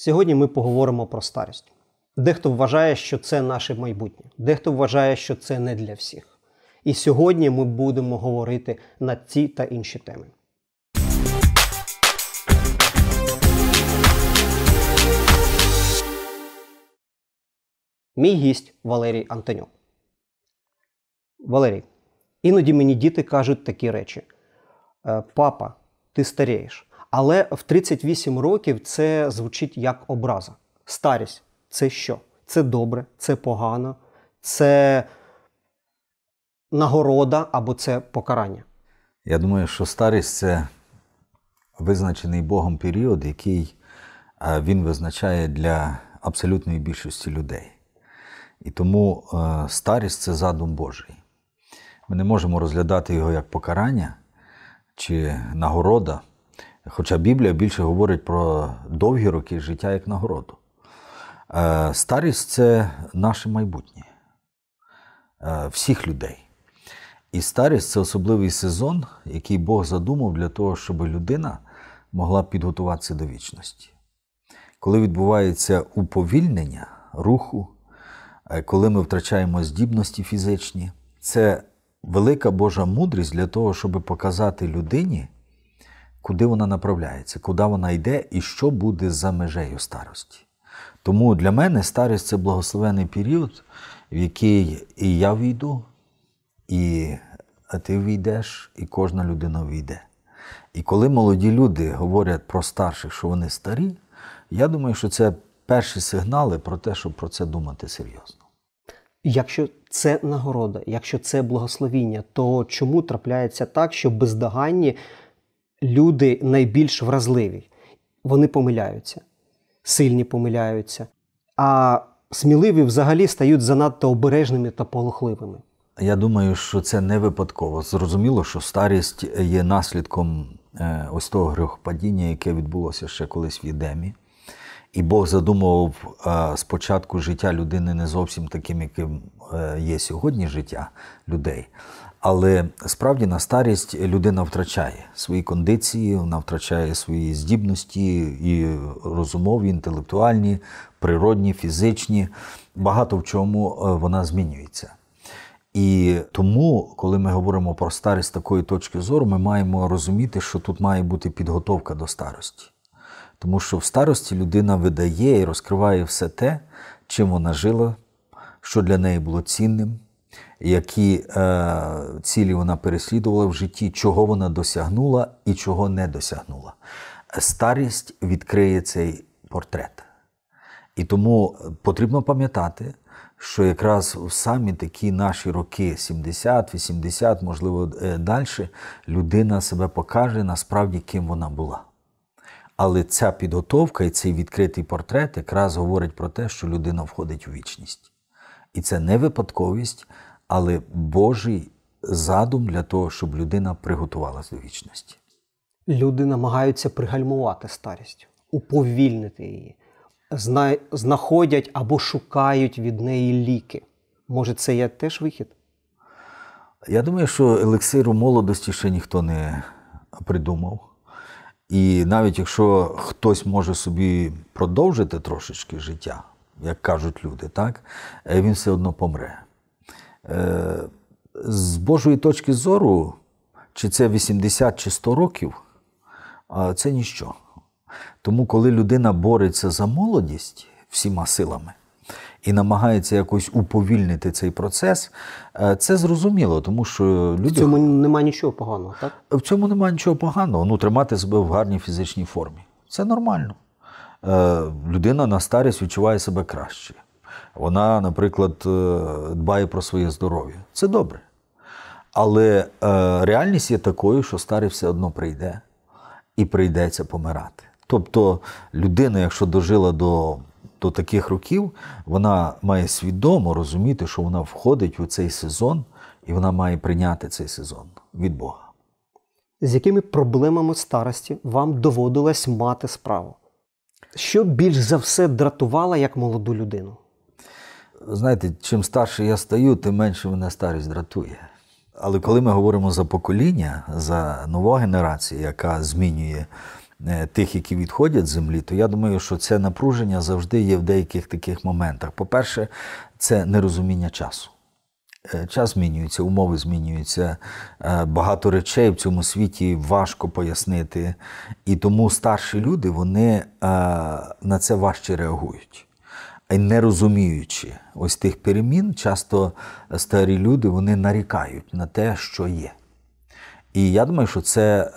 Сьогодні ми поговоримо про старість. Дехто вважає, що це наше майбутнє, дехто вважає, що це не для всіх. І сьогодні ми будемо говорити на ці та інші теми. Мій гість Валерій Антонюк. Валерій, іноді мені діти кажуть такі речі: «Е, Папа, ти старієш. Але в 38 років це звучить як образа. Старість це що? Це добре, це погано, це нагорода або це покарання. Я думаю, що старість це визначений Богом період, який е, він визначає для абсолютної більшості людей. І тому е, старість це задум Божий. Ми не можемо розглядати його як покарання чи нагорода. Хоча Біблія більше говорить про довгі роки життя як нагороду. Е, старість це наше майбутнє е, всіх людей. І старість це особливий сезон, який Бог задумав для того, щоб людина могла підготуватися до вічності. Коли відбувається уповільнення руху, е, коли ми втрачаємо здібності фізичні, це велика Божа мудрість для того, щоб показати людині куди вона направляється, куди вона йде і що буде за межею старості. Тому для мене старість це благословений період, в який і я війду, і ти війдеш, і кожна людина війде. І коли молоді люди говорять про старших, що вони старі, я думаю, що це перші сигнали про те, щоб про це думати серйозно. Якщо це нагорода, якщо це благословіння, то чому трапляється так, що бездоганні люди найбільш вразливі. Вони помиляються, сильні помиляються, а сміливі взагалі стають занадто обережними та полохливими. Я думаю, що це не випадково. Зрозуміло, що старість є наслідком е, ось того грехопадіння, яке відбулося ще колись в Єдемі. І Бог задумував е, спочатку життя людини не зовсім таким, яким е, є сьогодні життя людей, але справді на старість людина втрачає свої кондиції, вона втрачає свої здібності і розумові, інтелектуальні, природні, фізичні. Багато в чому е, вона змінюється. І тому, коли ми говоримо про старість з такої точки зору, ми маємо розуміти, що тут має бути підготовка до старості. Тому що в старості людина видає і розкриває все те, чим вона жила, що для неї було цінним які е, цілі вона переслідувала в житті, чого вона досягнула і чого не досягнула. Старість відкриє цей портрет. І тому е, потрібно пам'ятати, що якраз в самі такі наші роки, 70, 80, можливо, е, далі, людина себе покаже насправді, ким вона була. Але ця підготовка і цей відкритий портрет якраз говорить про те, що людина входить у вічність. І це не випадковість, але Божий задум для того, щоб людина приготувалася до вічності. Люди намагаються пригальмувати старість, уповільнити її, зна... знаходять або шукають від неї ліки. Може, це є теж вихід? Я думаю, що елексиру молодості ще ніхто не придумав. І навіть якщо хтось може собі продовжити трошечки життя, як кажуть люди, так? Е, він все одно помре. Е, з Божої точки зору, чи це 80 чи 100 років, це ніщо. Тому, коли людина бореться за молодість всіма силами і намагається якось уповільнити цей процес, е, це зрозуміло, тому що люди. В цьому немає нічого поганого, так? В цьому немає нічого поганого. Ну, тримати себе в гарній фізичній формі. Це нормально. Е, людина на старість відчуває себе краще. Вона, наприклад, е, дбає про своє здоров'я. Це добре. Але е, реальність є такою, що старий все одно прийде і прийдеться помирати. Тобто людина, якщо дожила до до таких років, вона має свідомо розуміти, що вона входить у цей сезон, і вона має прийняти цей сезон від Бога. З якими проблемами старості вам доводилось мати справу? Що більш за все дратувало як молоду людину? Знаєте, чим старше я стаю, тим менше мене старість дратує. Але коли ми говоримо за покоління, за нову генерацію, яка змінює е, тих, які відходять з землі, то я думаю, що це напруження завжди є в деяких таких моментах. По-перше, це нерозуміння часу. Е, час змінюється, умови змінюються, е, багато речей в цьому світі важко пояснити. І тому старші люди вони е, на це важче реагують. Не розуміючи ось тих перемін, часто старі люди вони нарікають на те, що є. І я думаю, що це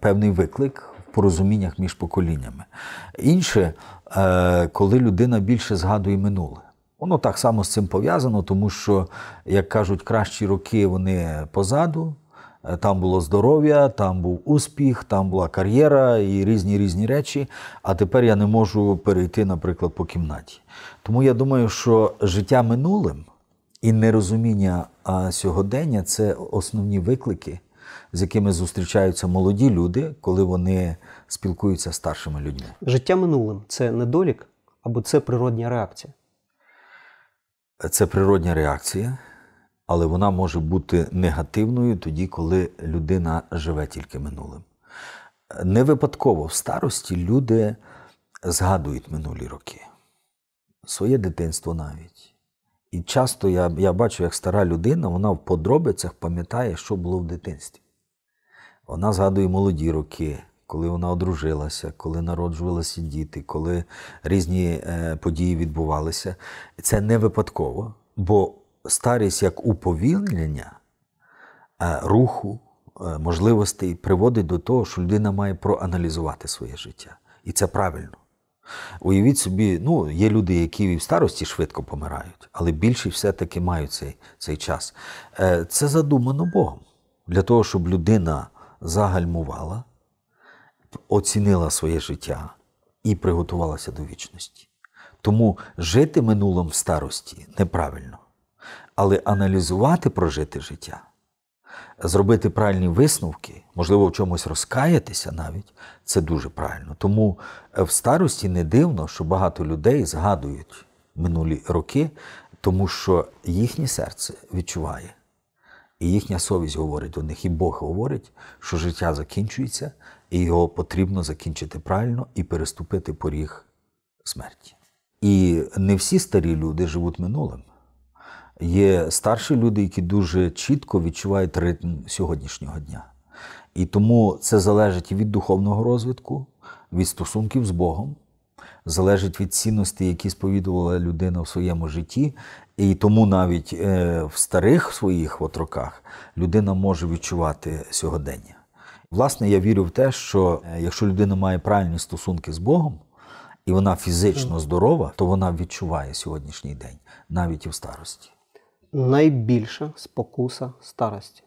певний виклик в порозуміннях між поколіннями. Інше, коли людина більше згадує минуле. Воно так само з цим пов'язано, тому що, як кажуть, кращі роки вони позаду. Е, там було здоров'я, там був успіх, там була кар'єра і різні різні речі. А тепер я не можу перейти, наприклад, по кімнаті. Тому я думаю, що життя минулим і нерозуміння сьогодення це основні виклики, з якими зустрічаються молоді люди, коли вони спілкуються з старшими людьми. Життя минулим це недолік або це природня реакція. Це природня реакція, але вона може бути негативною тоді, коли людина живе тільки минулим. Не випадково в старості люди згадують минулі роки, своє дитинство навіть. І часто я я бачу, як стара людина, вона в подробицях пам'ятає, що було в дитинстві. Вона згадує молоді роки, коли вона одружилася, коли народжувалися діти, коли різні е, події відбувалися. Це не випадково, бо старість як уповільнення е, руху, е, можливостей приводить до того, що людина має проаналізувати своє життя. І це правильно. Уявіть собі, ну, є люди, які в старості швидко помирають, але більшість все-таки мають цей цей час. Це задумано Богом для того, щоб людина загальмувала, оцінила своє життя і приготувалася до вічності. Тому жити минулим в старості неправильно, але аналізувати прожити життя, зробити правильні висновки, можливо, в чомусь розкаятися навіть це дуже правильно. Тому е, в старості не дивно, що багато людей згадують минулі роки, тому що їхнє серце відчуває. І їхня совість говорить до них, і Бог говорить, що життя закінчується, і його потрібно закінчити правильно і переступити поріг смерті. І не всі старі люди живуть минулим. Є старші люди, які дуже чітко відчувають ритм сьогоднішнього дня. І тому це залежить від духовного розвитку, від стосунків з Богом, залежить від цінностей, які сповідувала людина в своєму житті. І тому навіть е, в старих своїх отроках людина може відчувати сьогодення. Власне, я вірю в те, що е, якщо людина має правильні стосунки з Богом, і вона фізично здорова, то вона відчуває сьогоднішній день, навіть і в старості. Найбільша спокуса старості.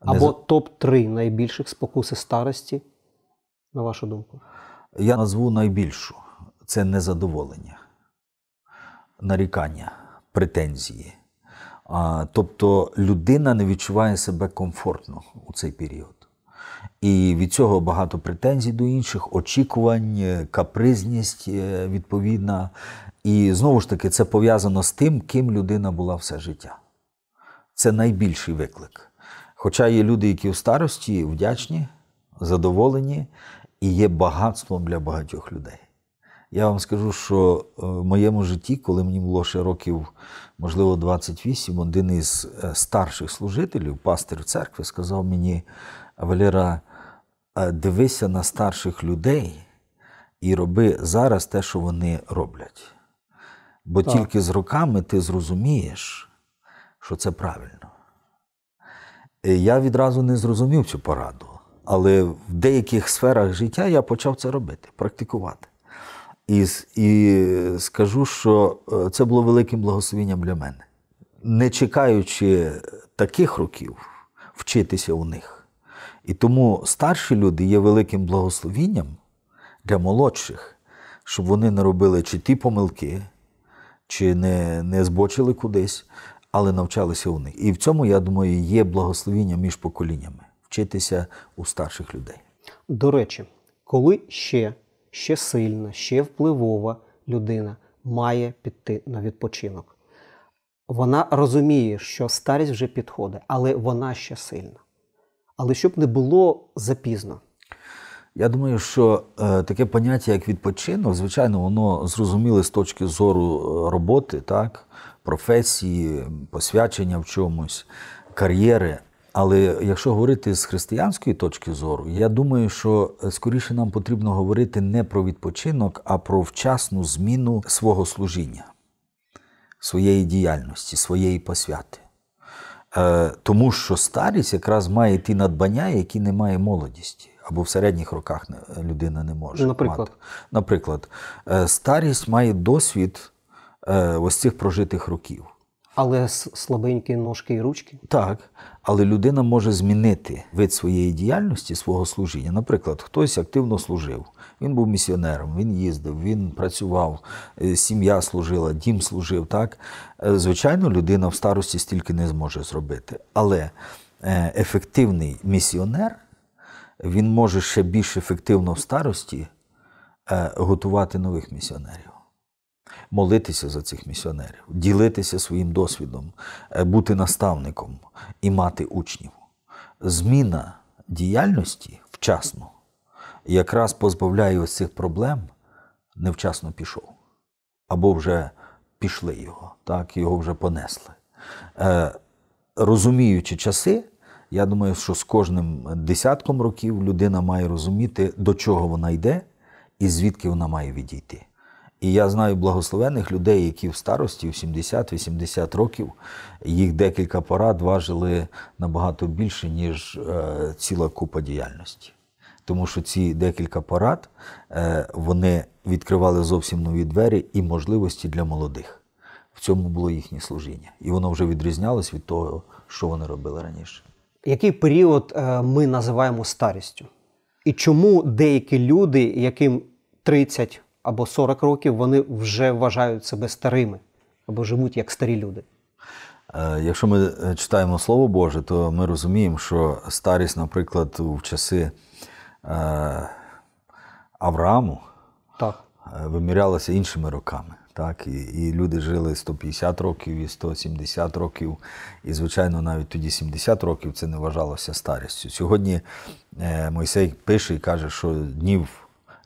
Або Не... топ-3 найбільших спокуси старості, на вашу думку? Я назву найбільшу це незадоволення, нарікання, претензії. А, Тобто людина не відчуває себе комфортно у цей період. І від цього багато претензій до інших, очікувань, е, капризність е, відповідна. І знову ж таки, це пов'язано з тим, ким людина була все життя. Це найбільший виклик. Хоча є люди, які в старості вдячні, задоволені, і є багатством для багатьох людей. Я вам скажу, що е, в моєму житті, коли мені було ще років, можливо, 28, один із старших служителів, пастир церкви, сказав мені: Валера, е, дивися на старших людей і роби зараз те, що вони роблять. Бо так. тільки з роками ти зрозумієш, що це правильно. Е, я відразу не зрозумів цю пораду, але в деяких сферах життя я почав це робити, практикувати. І і скажу, що е, це було великим благословенням для мене, не чекаючи таких років вчитися у них. І тому старші люди є великим благословінням для молодших, щоб вони не робили чи ті помилки, чи не, не збочили кудись, але навчалися у них. І в цьому, я думаю, є благословіння між поколіннями вчитися у старших людей. До речі, коли ще, ще сильна, ще впливова людина має піти на відпочинок. Вона розуміє, що старість вже підходить, але вона ще сильна але щоб не було запізно. Я думаю, що е, таке поняття, як відпочинок, звичайно, воно зрозуміле з точки зору е, роботи, так, професії, посвячення в чомусь, кар'єри. Але якщо говорити з християнської точки зору, я думаю, що е, скоріше нам потрібно говорити не про відпочинок, а про вчасну зміну свого служіння, своєї діяльності, своєї посвяти. Е, тому що старість якраз має ті надбання, які не має молодісті, або в середніх роках людина не може. Наприклад, мати. Наприклад, е, старість має досвід е, ось цих прожитих років. Але слабенькі ножки і ручки? Так. Але людина може змінити вид своєї діяльності, свого служіння. Наприклад, хтось активно служив. Він був місіонером, він їздив, він працював, е, сім'я служила, дім служив. Так, е, звичайно, людина в старості стільки не зможе зробити. Але е, ефективний місіонер він може ще більш ефективно в старості готувати нових місіонерів молитися за цих місіонерів, ділитися своїм досвідом, е, бути наставником і мати учнів. Зміна діяльності вчасно якраз позбавляє ось цих проблем, невчасно пішов. Або вже пішли його, так, його вже понесли. Е, розуміючи часи, я думаю, що з кожним десятком років людина має розуміти, до чого вона йде і звідки вона має відійти. І я знаю благословених людей, які в старості, в 70-80 років, їх декілька порад важили набагато більше, ніж е, ціла купа діяльності. Тому що ці декілька порад е, вони відкривали зовсім нові двері і можливості для молодих. В цьому було їхнє служіння. І воно вже відрізнялось від того, що вони робили раніше. Який період е, ми називаємо старістю? І чому деякі люди, яким 30, або 40 років, вони вже вважають себе старими або живуть як старі люди. Е, якщо ми е, читаємо Слово Боже, то ми розуміємо, що старість, наприклад, в часи е, Аврааму так. вимірялася іншими роками. Так, і, і люди жили 150 років, і 170 років, і, звичайно, навіть тоді 70 років це не вважалося старістю. Сьогодні е, Мойсей пише і каже, що днів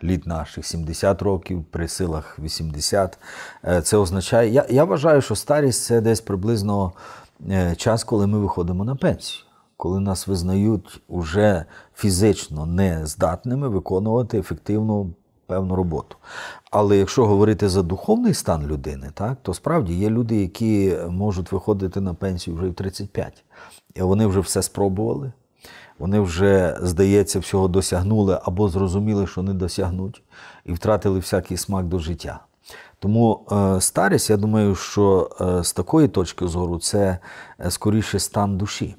літ наших 70 років, при силах 80. Е, це означає, я я вважаю, що старість це десь приблизно е, час, коли ми виходимо на пенсію, коли нас визнають уже фізично нездатними виконувати ефективну певну роботу. Але якщо говорити за духовний стан людини, так то справді є люди, які можуть виходити на пенсію вже в 35. І вони вже все спробували вони вже, здається, всього досягнули або зрозуміли, що не досягнуть, і втратили всякий смак до життя. Тому е, старість, я думаю, що е, з такої точки зору це е, скоріше стан душі,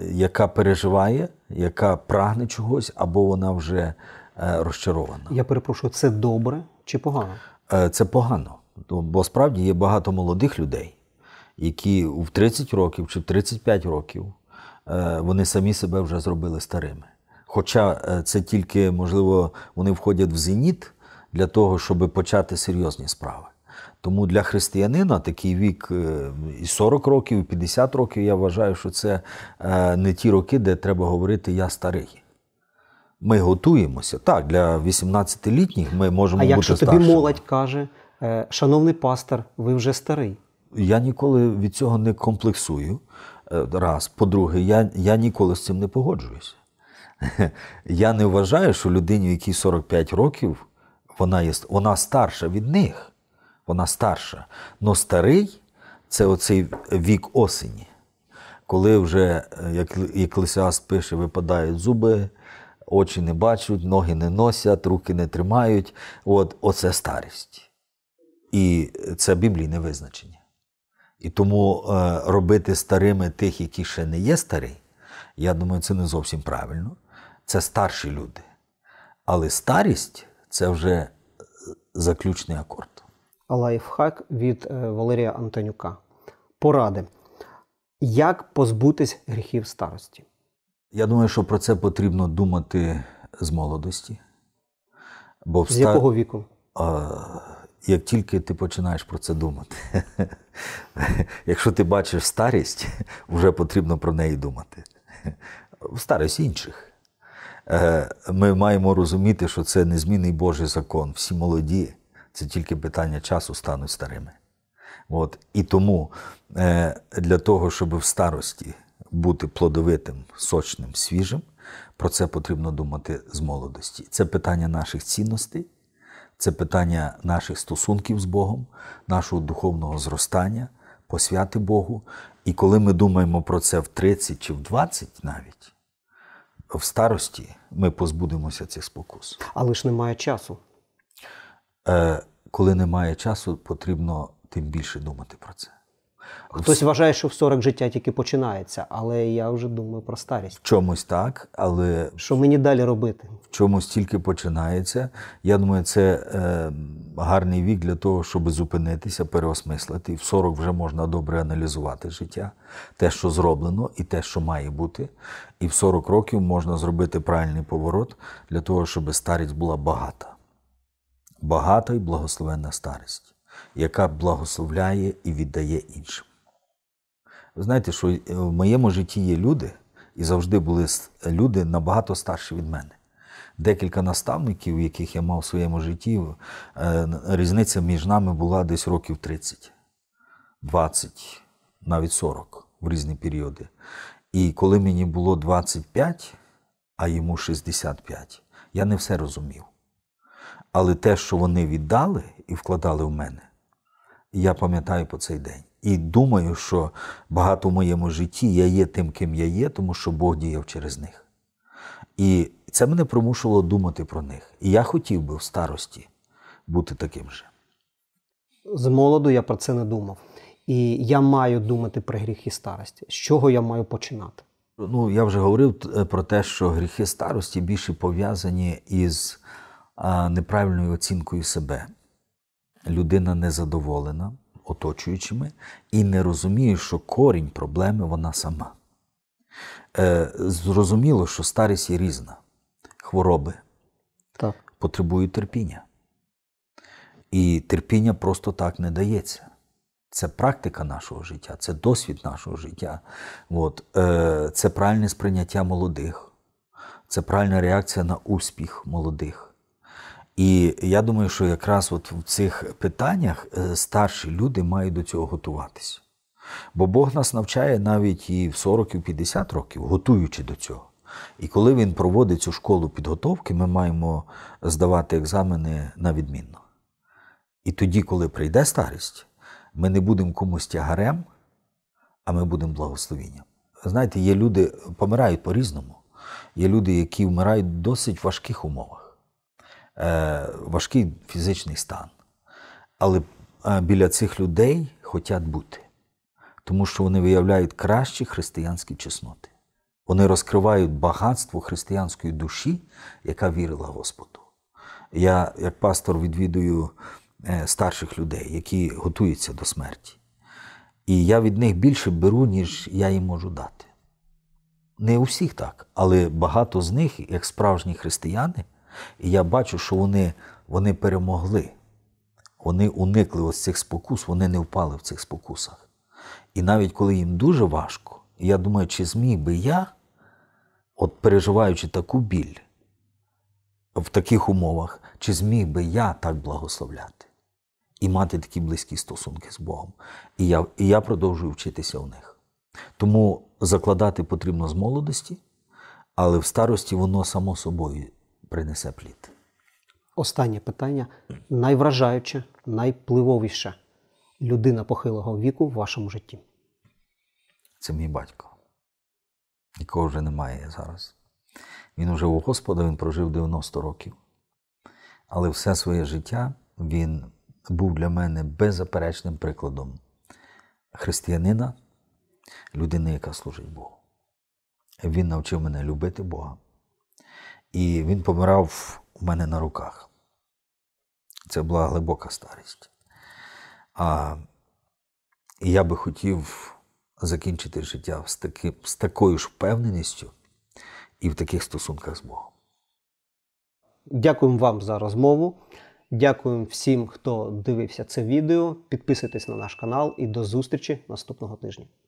яка переживає, яка прагне чогось, або вона вже розчарована. Я перепрошую, це добре чи погано? Це погано, бо справді є багато молодих людей, які в 30 років чи в 35 років Е, вони самі себе вже зробили старими. Хоча е, це тільки, можливо, вони входять в зеніт для того, щоб почати серйозні справи. Тому для християнина такий вік е, і 40 років, і 50 років, я вважаю, що це не ті роки, де треба говорити Я старий. Ми готуємося. Так, для 18-літніх ми можемо а бути старшими. А якщо тобі молодь каже, шановний пастор, ви вже старий. Я ніколи від цього не комплексую раз. По-друге, я я ніколи з цим не погоджуюся. Я не вважаю, що людині, якій 45 років, вона є вона старша від них. Вона старша. Но старий це оцей вік осені. Коли вже, е, як Лисяс пише, випадають зуби, очі не бачать, ноги не носять, руки не тримають. От Оце старість. І це біблійне визначення. І тому е, робити старими тих, які ще не є старі, я думаю, це не зовсім правильно. Це старші люди. Але старість це вже е, заключний акорд. Лайфхак від е, Валерія Антонюка. Поради. Як позбутись гріхів старості? Я думаю, що про це потрібно думати з молодості. Бо в З якого віку? як тільки ти починаєш про це думати. Якщо ти бачиш старість, вже потрібно про неї думати. Старість інших. Е, ми маємо розуміти, що це незмінний Божий закон. Всі молоді, це тільки питання часу стануть старими. От. І тому е, для того, щоб в старості бути плодовитим, сочним, свіжим, про це потрібно думати з молодості. Це питання наших цінностей це питання наших стосунків з Богом, нашого духовного зростання, посвяти Богу. І коли ми думаємо про це в 30 чи в 20 навіть, в старості ми позбудемося цих спокус. Але ж немає часу. Е, коли немає часу, потрібно тим більше думати про це. Хтось вважає, що в 40 життя тільки починається, але я вже думаю про старість. В чомусь так, але що мені далі робити? В чомусь тільки починається. Я думаю, це е, гарний вік для того, щоб зупинитися, переосмислити. В 40 вже можна добре аналізувати життя, те, що зроблено, і те, що має бути. І в 40 років можна зробити правильний поворот для того, щоб старість була багата. Багата і благословенна старість яка благословляє і віддає іншим. Ви знаєте, що е, в моєму житті є люди, і завжди були люди набагато старші від мене. Декілька наставників, яких я мав в своєму житті, е, різниця між нами була десь років 30, 20, навіть 40 в різні періоди. І коли мені було 25, а йому 65, я не все розумів. Але те, що вони віддали і вкладали в мене, я пам'ятаю по цей день. І думаю, що багато в моєму житті я є тим, ким я є, тому що Бог діяв через них. І це мене примушувало думати про них. І я хотів би в старості бути таким же. З молоду я про це не думав. І я маю думати про гріхи старості. З чого я маю починати? Ну, я вже говорив е, про те, що гріхи старості більше пов'язані із неправильною оцінкою себе людина незадоволена оточуючими і не розуміє, що корінь проблеми вона сама. Е, Зрозуміло, що старість є різна. Хвороби так. потребують терпіння. І терпіння просто так не дається. Це практика нашого життя, це досвід нашого життя. От, е, Це правильне сприйняття молодих, це правильна реакція на успіх молодих. І я думаю, що якраз от в цих питаннях е, старші люди мають до цього готуватися. Бо Бог нас навчає навіть і в 40 і в 50 років, готуючи до цього. І коли він проводить цю школу підготовки, ми маємо здавати екзамени на відмінно. І тоді, коли прийде старість, ми не будемо комусь тягарем, а ми будемо благословінням. Знаєте, є люди, помирають по-різному, є люди, які вмирають в досить важких умовах. Е, важкий фізичний стан. Але е, біля цих людей хочуть бути, тому що вони виявляють кращі християнські чесноти. Вони розкривають багатство християнської душі, яка вірила Господу. Я, як пастор, відвідую е, старших людей, які готуються до смерті. І я від них більше беру, ніж я їм можу дати. Не у всіх так, але багато з них, як справжні християни, і я бачу, що вони вони перемогли. Вони уникли ось цих спокус, вони не впали в цих спокусах. І навіть коли їм дуже важко, я думаю, чи зміг би я, от переживаючи таку біль в таких умовах, чи зміг би я так благословляти і мати такі близькі стосунки з Богом. І я, І я продовжую вчитися у них. Тому закладати потрібно з молодості, але в старості воно само собою принесе плід. Останнє питання найвражаюче, найпливовіше людина похилого віку в вашому житті. Це мій батько, якого вже немає зараз. Він уже у Господа він прожив 90 років. Але все своє життя він був для мене беззаперечним прикладом християнина, людини, яка служить Богу. Він навчив мене любити Бога. І він помирав у мене на руках. Це була глибока старість. А, І я би хотів закінчити життя з, таки, з такою ж впевненістю і в таких стосунках з Богом. Дякуємо вам за розмову. Дякуємо всім, хто дивився це відео. Підписуйтесь на наш канал і до зустрічі наступного тижня.